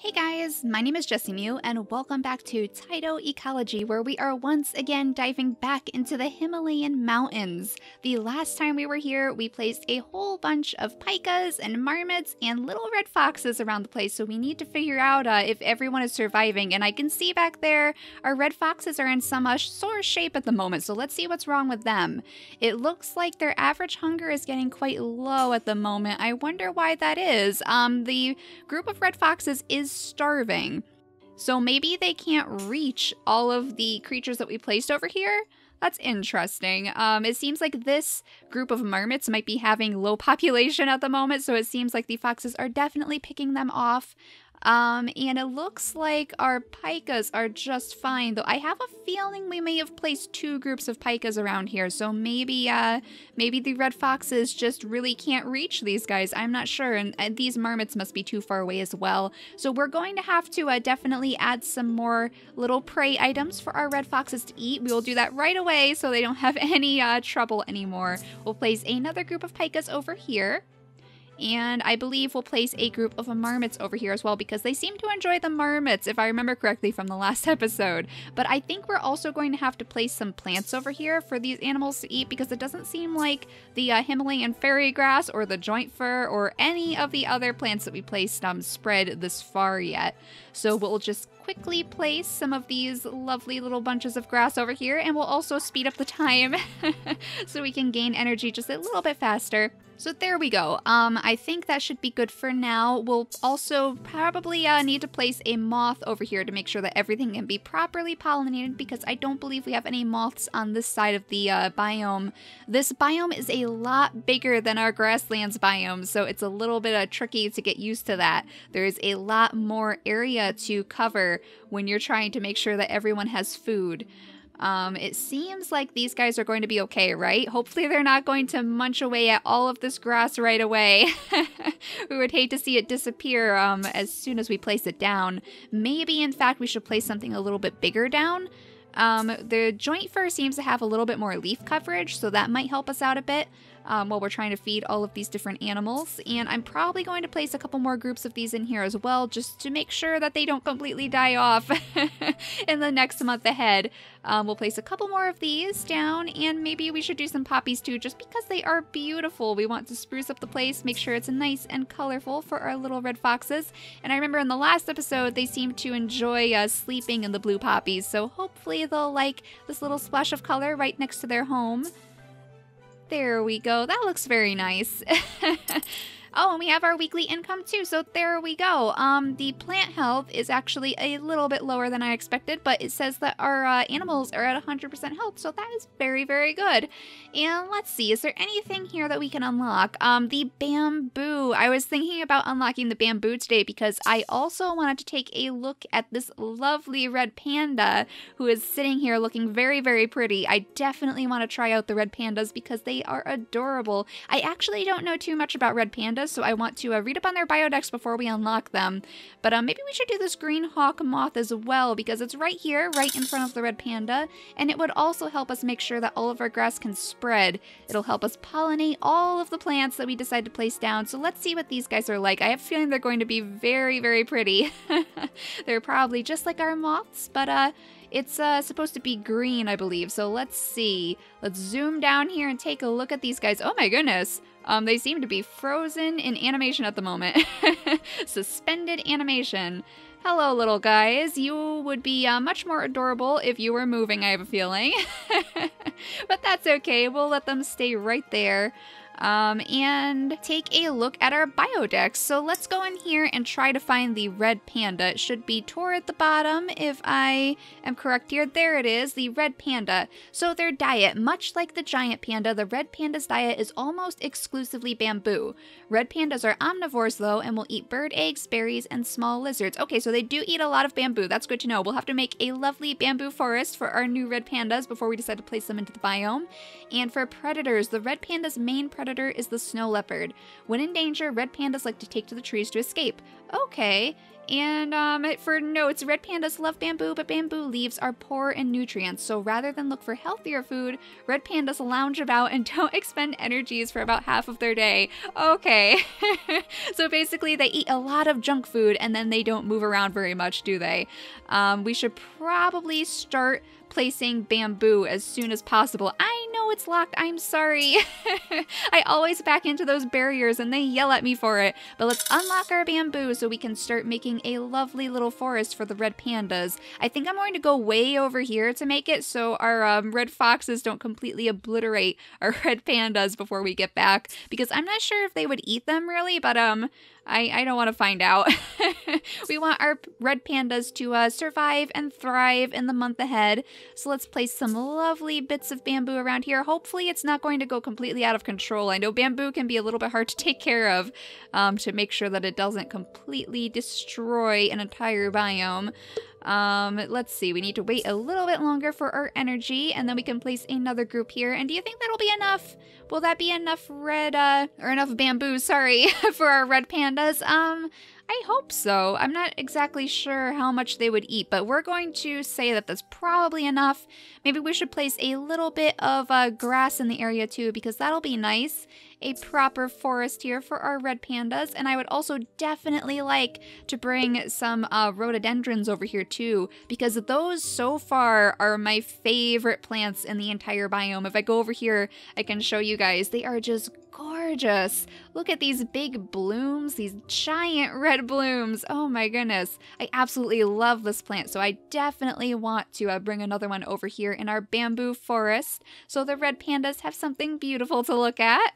Hey guys, my name is Jessie Mew, and welcome back to Taito Ecology, where we are once again diving back into the Himalayan mountains. The last time we were here, we placed a whole bunch of pikas and marmots and little red foxes around the place, so we need to figure out uh, if everyone is surviving. And I can see back there, our red foxes are in some uh, sore shape at the moment, so let's see what's wrong with them. It looks like their average hunger is getting quite low at the moment. I wonder why that is. Um, the group of red foxes is is starving. So maybe they can't reach all of the creatures that we placed over here. That's interesting. Um, it seems like this group of marmots might be having low population at the moment, so it seems like the foxes are definitely picking them off. Um, and it looks like our pikas are just fine, though I have a feeling we may have placed two groups of pikas around here, so maybe, uh, maybe the red foxes just really can't reach these guys, I'm not sure, and, and these marmots must be too far away as well. So we're going to have to, uh, definitely add some more little prey items for our red foxes to eat. We will do that right away so they don't have any, uh, trouble anymore. We'll place another group of pikas over here. And I believe we'll place a group of marmots over here as well because they seem to enjoy the marmots, if I remember correctly from the last episode. But I think we're also going to have to place some plants over here for these animals to eat because it doesn't seem like the uh, Himalayan fairy grass or the joint fir or any of the other plants that we placed um, spread this far yet. So we'll just quickly place some of these lovely little bunches of grass over here, and we'll also speed up the time so we can gain energy just a little bit faster. So there we go. Um, I think that should be good for now. We'll also probably uh, need to place a moth over here to make sure that everything can be properly pollinated because I don't believe we have any moths on this side of the uh, biome. This biome is a lot bigger than our grasslands biome, so it's a little bit uh, tricky to get used to that. There is a lot more area to cover when you're trying to make sure that everyone has food. Um, it seems like these guys are going to be okay, right? Hopefully they're not going to munch away at all of this grass right away. we would hate to see it disappear um, as soon as we place it down. Maybe, in fact, we should place something a little bit bigger down. Um, the joint fur seems to have a little bit more leaf coverage, so that might help us out a bit um, while we're trying to feed all of these different animals. And I'm probably going to place a couple more groups of these in here as well, just to make sure that they don't completely die off in the next month ahead. Um, we'll place a couple more of these down, and maybe we should do some poppies too, just because they are beautiful. We want to spruce up the place, make sure it's nice and colorful for our little red foxes. And I remember in the last episode, they seemed to enjoy uh, sleeping in the blue poppies, so hopefully they'll like this little splash of color right next to their home. There we go. That looks very nice. Oh, and we have our weekly income too. So there we go. Um, the plant health is actually a little bit lower than I expected, but it says that our uh, animals are at 100% health. So that is very, very good. And let's see, is there anything here that we can unlock? Um, the bamboo. I was thinking about unlocking the bamboo today because I also wanted to take a look at this lovely red panda who is sitting here looking very, very pretty. I definitely want to try out the red pandas because they are adorable. I actually don't know too much about red pandas so I want to uh, read up on their bio decks before we unlock them. But um, maybe we should do this Green Hawk Moth as well, because it's right here, right in front of the Red Panda, and it would also help us make sure that all of our grass can spread. It'll help us pollinate all of the plants that we decide to place down, so let's see what these guys are like. I have a feeling they're going to be very, very pretty. they're probably just like our moths, but uh, it's uh, supposed to be green, I believe. So let's see. Let's zoom down here and take a look at these guys. Oh my goodness. Um, they seem to be frozen in animation at the moment. Suspended animation. Hello, little guys. You would be uh, much more adorable if you were moving, I have a feeling. but that's okay. We'll let them stay right there um, and take a look at our bio decks. So let's go in here and try to find the red panda. It should be Tor at the bottom if I am correct here. There it is, the red panda. So their diet, much like the giant panda, the red panda's diet is almost exclusively bamboo. Red pandas are omnivores though and will eat bird eggs, berries, and small lizards. Okay, so they do eat a lot of bamboo. That's good to know. We'll have to make a lovely bamboo forest for our new red pandas before we decide to place them into the biome. And for predators, the red panda's main predator predator is the snow leopard. When in danger, red pandas like to take to the trees to escape. Okay. And um, for notes, red pandas love bamboo, but bamboo leaves are poor in nutrients. So rather than look for healthier food, red pandas lounge about and don't expend energies for about half of their day. Okay. so basically, they eat a lot of junk food and then they don't move around very much, do they? Um, we should probably start placing bamboo as soon as possible. I Oh, it's locked. I'm sorry. I always back into those barriers and they yell at me for it. But let's unlock our bamboo so we can start making a lovely little forest for the red pandas. I think I'm going to go way over here to make it so our um, red foxes don't completely obliterate our red pandas before we get back because I'm not sure if they would eat them really, but um, I, I don't want to find out. we want our red pandas to uh, survive and thrive in the month ahead. So let's place some lovely bits of bamboo around here. Hopefully it's not going to go completely out of control. I know bamboo can be a little bit hard to take care of um, to make sure that it doesn't completely destroy an entire biome. Um, let's see, we need to wait a little bit longer for our energy, and then we can place another group here. And do you think that'll be enough? Will that be enough red, uh, or enough bamboo, sorry, for our red pandas? Um, I hope so. I'm not exactly sure how much they would eat, but we're going to say that that's probably enough. Maybe we should place a little bit of uh, grass in the area too, because that'll be nice a proper forest here for our red pandas. And I would also definitely like to bring some uh, rhododendrons over here too, because those so far are my favorite plants in the entire biome. If I go over here, I can show you guys. They are just gorgeous. Look at these big blooms, these giant red blooms. Oh my goodness. I absolutely love this plant, so I definitely want to uh, bring another one over here in our bamboo forest so the red pandas have something beautiful to look at.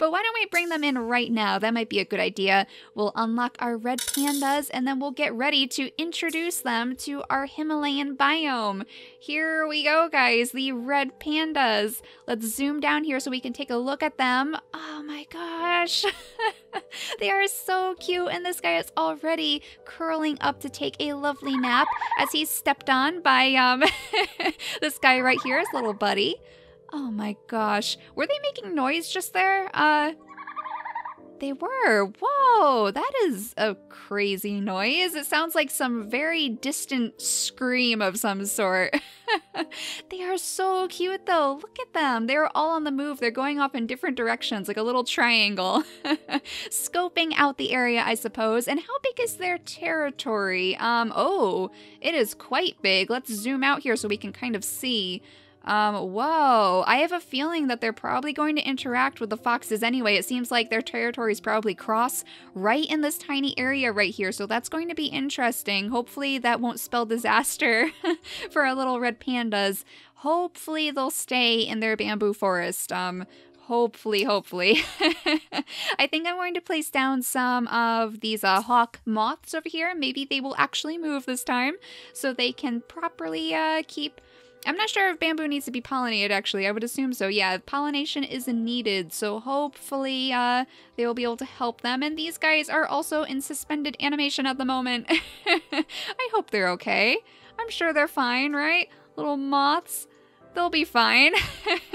but why don't we bring them in right now? That might be a good idea. We'll unlock our red pandas and then we'll get ready to introduce them to our Himalayan biome. Here we go, guys, the red pandas. Let's zoom down here so we can take a look at them them. Oh my gosh. they are so cute, and this guy is already curling up to take a lovely nap as he's stepped on by um, this guy right here, his little buddy. Oh my gosh. Were they making noise just there? Uh, they were. Whoa, that is a crazy noise. It sounds like some very distant scream of some sort. they are so cute though. Look at them. They're all on the move. They're going off in different directions, like a little triangle, scoping out the area, I suppose. And how big is their territory? Um, oh, it is quite big. Let's zoom out here so we can kind of see. Um, whoa, I have a feeling that they're probably going to interact with the foxes anyway. It seems like their territories probably cross right in this tiny area right here, so that's going to be interesting. Hopefully that won't spell disaster for our little red pandas. Hopefully they'll stay in their bamboo forest. Um, hopefully, hopefully. I think I'm going to place down some of these uh, hawk moths over here. Maybe they will actually move this time so they can properly uh, keep I'm not sure if bamboo needs to be pollinated, actually. I would assume so. Yeah, pollination is needed, so hopefully uh, they will be able to help them. And these guys are also in suspended animation at the moment. I hope they're okay. I'm sure they're fine, right? Little moths they'll be fine.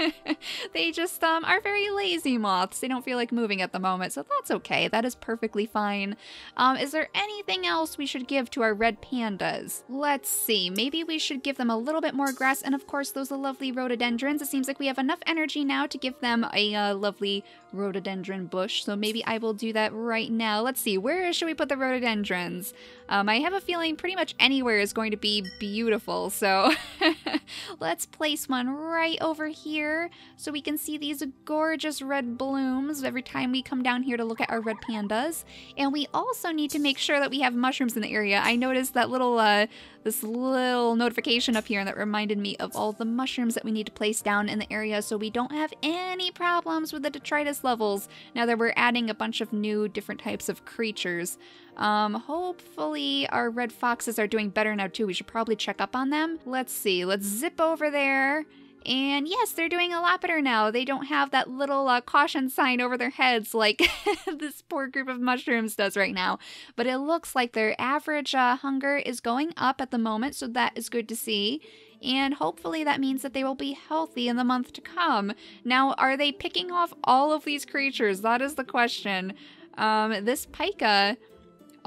they just um, are very lazy moths. They don't feel like moving at the moment, so that's okay. That is perfectly fine. Um, is there anything else we should give to our red pandas? Let's see. Maybe we should give them a little bit more grass, and of course those lovely rhododendrons. It seems like we have enough energy now to give them a uh, lovely rhododendron bush, so maybe I will do that right now. Let's see. Where should we put the rhododendrons? Um, I have a feeling pretty much anywhere is going to be beautiful, so Let's place one right over here so we can see these gorgeous red blooms every time we come down here to look at our red pandas. And we also need to make sure that we have mushrooms in the area. I noticed that little, uh, this little notification up here that reminded me of all the mushrooms that we need to place down in the area so we don't have any problems with the detritus levels now that we're adding a bunch of new different types of creatures. Um, hopefully our red foxes are doing better now too. We should probably check up on them. Let's see. Let's zip over there. And yes, they're doing a lot better now. They don't have that little uh, caution sign over their heads like this poor group of mushrooms does right now. But it looks like their average uh, hunger is going up at the moment, so that is good to see. And hopefully that means that they will be healthy in the month to come. Now, are they picking off all of these creatures? That is the question. Um, this pika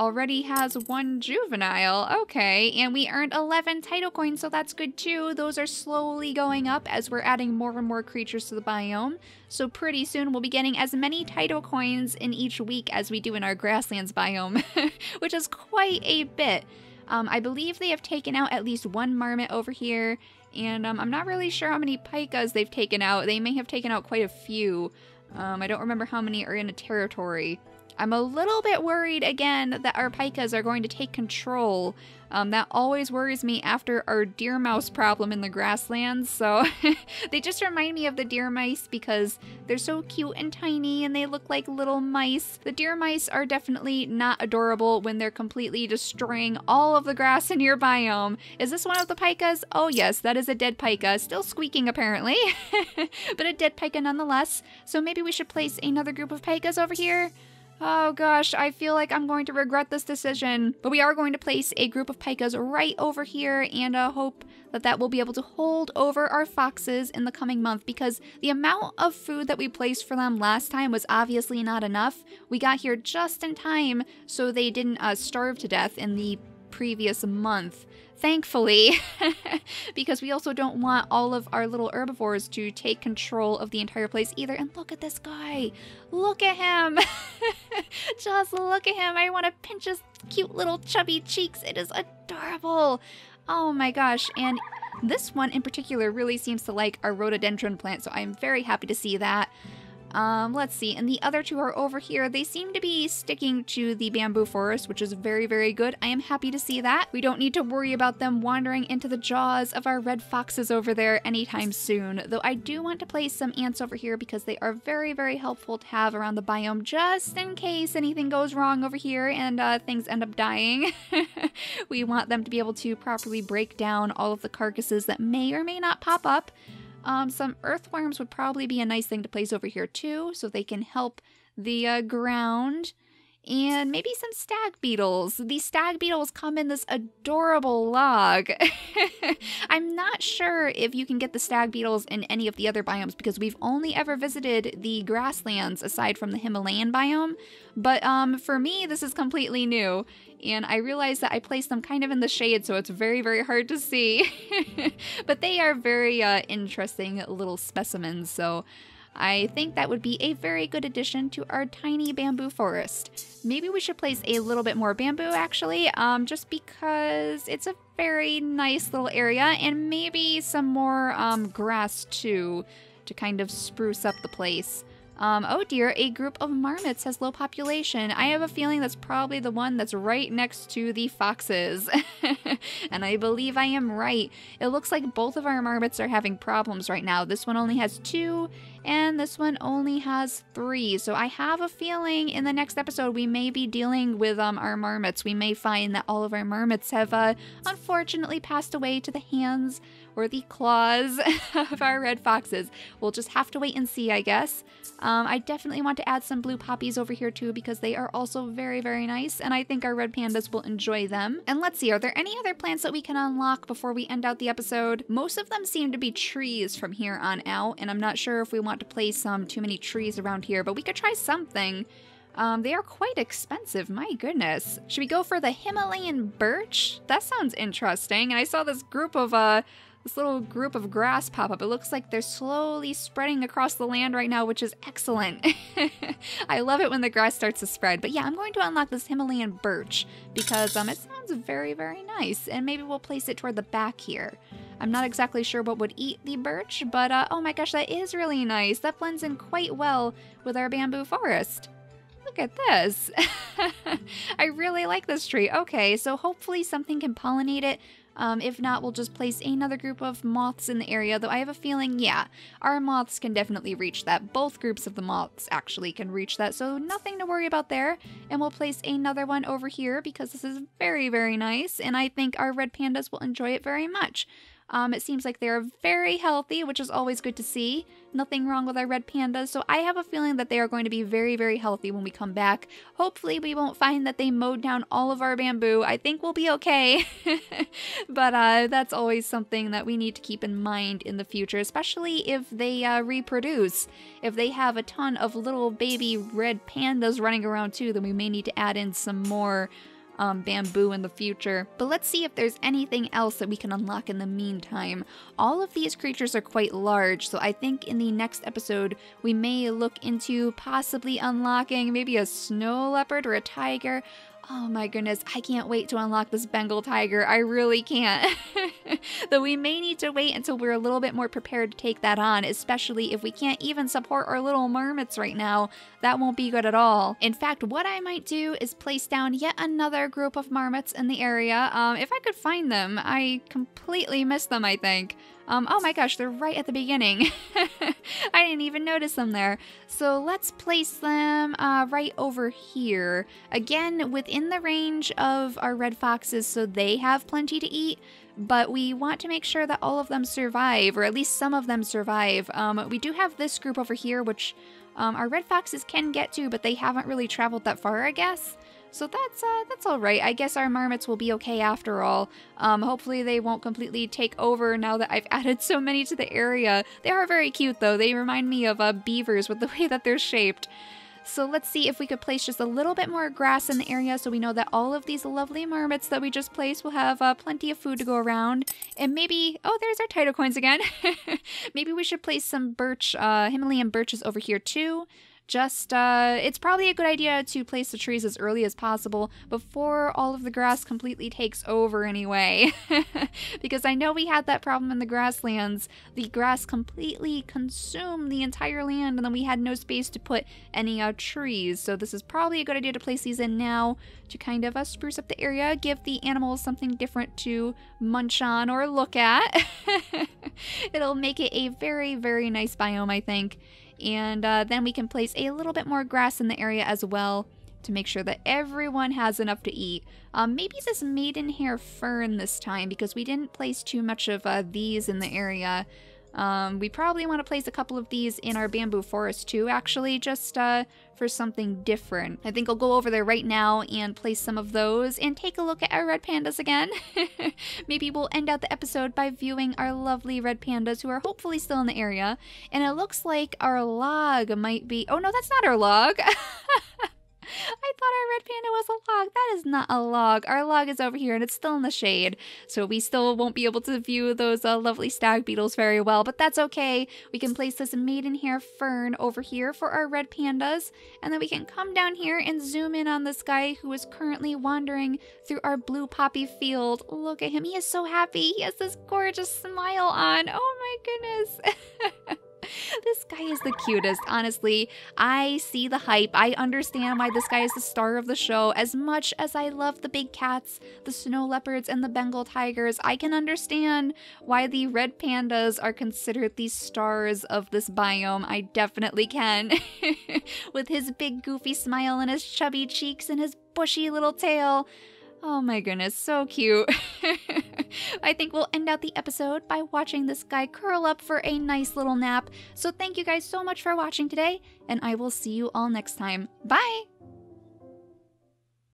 already has one juvenile. Okay, and we earned 11 title coins, so that's good too. Those are slowly going up as we're adding more and more creatures to the biome. So pretty soon we'll be getting as many title coins in each week as we do in our grasslands biome, which is quite a bit. Um, I believe they have taken out at least one marmot over here, and um, I'm not really sure how many pikas they've taken out. They may have taken out quite a few. Um, I don't remember how many are in a territory. I'm a little bit worried again that our pikas are going to take control. Um, that always worries me after our deer mouse problem in the grasslands. So they just remind me of the deer mice because they're so cute and tiny and they look like little mice. The deer mice are definitely not adorable when they're completely destroying all of the grass in your biome. Is this one of the pikas? Oh yes, that is a dead pika. Still squeaking apparently, but a dead pika nonetheless. So maybe we should place another group of pikas over here. Oh gosh, I feel like I'm going to regret this decision. But we are going to place a group of pikas right over here and uh, hope that that will be able to hold over our foxes in the coming month because the amount of food that we placed for them last time was obviously not enough. We got here just in time so they didn't uh, starve to death in the previous month. Thankfully, because we also don't want all of our little herbivores to take control of the entire place either. And look at this guy. Look at him. Just look at him. I want to pinch his cute little chubby cheeks. It is adorable. Oh my gosh. And this one in particular really seems to like our rhododendron plant, so I'm very happy to see that. Um, let's see, and the other two are over here. They seem to be sticking to the bamboo forest, which is very, very good. I am happy to see that. We don't need to worry about them wandering into the jaws of our red foxes over there anytime soon, though I do want to place some ants over here because they are very, very helpful to have around the biome just in case anything goes wrong over here and uh, things end up dying. we want them to be able to properly break down all of the carcasses that may or may not pop up. Um, some earthworms would probably be a nice thing to place over here too, so they can help the uh, ground and maybe some stag beetles. These stag beetles come in this adorable log. I'm not sure if you can get the stag beetles in any of the other biomes because we've only ever visited the grasslands aside from the Himalayan biome. But um, for me, this is completely new. And I realized that I placed them kind of in the shade, so it's very, very hard to see. but they are very uh, interesting little specimens, so I think that would be a very good addition to our tiny bamboo forest. Maybe we should place a little bit more bamboo actually, um, just because it's a very nice little area and maybe some more um, grass too to kind of spruce up the place. Um, oh dear, a group of marmots has low population. I have a feeling that's probably the one that's right next to the foxes. and I believe I am right. It looks like both of our marmots are having problems right now. This one only has two, and this one only has three. So I have a feeling in the next episode we may be dealing with um, our marmots. We may find that all of our marmots have uh, unfortunately passed away to the hands or the claws of our red foxes. We'll just have to wait and see, I guess. Um, I definitely want to add some blue poppies over here too because they are also very, very nice and I think our red pandas will enjoy them. And let's see, are there any other plants that we can unlock before we end out the episode? Most of them seem to be trees from here on out and I'm not sure if we want to place some um, too many trees around here, but we could try something. Um, they are quite expensive, my goodness. Should we go for the Himalayan birch? That sounds interesting. And I saw this group of uh, this little group of grass pop up. It looks like they're slowly spreading across the land right now, which is excellent. I love it when the grass starts to spread. But yeah, I'm going to unlock this Himalayan birch because um, it sounds very, very nice. And maybe we'll place it toward the back here. I'm not exactly sure what would eat the birch, but uh, oh my gosh, that is really nice. That blends in quite well with our bamboo forest. Look at this. I really like this tree. Okay, so hopefully something can pollinate it um, if not, we'll just place another group of moths in the area, though I have a feeling, yeah, our moths can definitely reach that. Both groups of the moths actually can reach that, so nothing to worry about there. And we'll place another one over here because this is very, very nice, and I think our red pandas will enjoy it very much. Um, it seems like they're very healthy, which is always good to see. Nothing wrong with our red pandas, so I have a feeling that they are going to be very, very healthy when we come back. Hopefully we won't find that they mowed down all of our bamboo. I think we'll be okay. but uh, that's always something that we need to keep in mind in the future, especially if they uh, reproduce. If they have a ton of little baby red pandas running around too, then we may need to add in some more um, bamboo in the future, but let's see if there's anything else that we can unlock in the meantime. All of these creatures are quite large, so I think in the next episode we may look into possibly unlocking maybe a snow leopard or a tiger. Oh my goodness, I can't wait to unlock this Bengal tiger. I really can't. Though we may need to wait until we're a little bit more prepared to take that on, especially if we can't even support our little marmots right now. That won't be good at all. In fact, what I might do is place down yet another group of marmots in the area. Um, if I could find them, I completely miss them, I think. Um, oh my gosh, they're right at the beginning. didn't even notice them there. So let's place them uh, right over here. Again, within the range of our red foxes so they have plenty to eat, but we want to make sure that all of them survive, or at least some of them survive. Um, we do have this group over here, which um, our red foxes can get to, but they haven't really traveled that far, I guess. So that's uh, that's all right. I guess our marmots will be okay after all. Um, hopefully they won't completely take over now that I've added so many to the area. They are very cute though. They remind me of uh, beavers with the way that they're shaped. So let's see if we could place just a little bit more grass in the area so we know that all of these lovely marmots that we just placed will have uh, plenty of food to go around. And maybe, oh, there's our title coins again. maybe we should place some birch, uh, Himalayan birches over here too just uh, it's probably a good idea to place the trees as early as possible before all of the grass completely takes over anyway because i know we had that problem in the grasslands the grass completely consumed the entire land and then we had no space to put any uh, trees so this is probably a good idea to place these in now to kind of uh, spruce up the area give the animals something different to munch on or look at it'll make it a very very nice biome i think and uh, then we can place a little bit more grass in the area as well to make sure that everyone has enough to eat. Um, maybe this maidenhair fern this time because we didn't place too much of uh, these in the area. Um, we probably want to place a couple of these in our bamboo forest too, actually, just uh, for something different. I think I'll go over there right now and place some of those and take a look at our red pandas again. Maybe we'll end out the episode by viewing our lovely red pandas who are hopefully still in the area. And it looks like our log might be... Oh no, that's not our log! I thought our red panda was a log. That is not a log. Our log is over here and it's still in the shade. So we still won't be able to view those uh, lovely stag beetles very well, but that's okay. We can place this maidenhair fern over here for our red pandas. And then we can come down here and zoom in on this guy who is currently wandering through our blue poppy field. Look at him. He is so happy. He has this gorgeous smile on. Oh my goodness. this guy is the cutest, honestly. I see the hype. I understand why this guy is the star of the show. As much as I love the big cats, the snow leopards, and the Bengal tigers, I can understand why the red pandas are considered the stars of this biome. I definitely can. With his big goofy smile and his chubby cheeks and his bushy little tail. Oh my goodness, so cute. I think we'll end out the episode by watching this guy curl up for a nice little nap. So thank you guys so much for watching today, and I will see you all next time. Bye!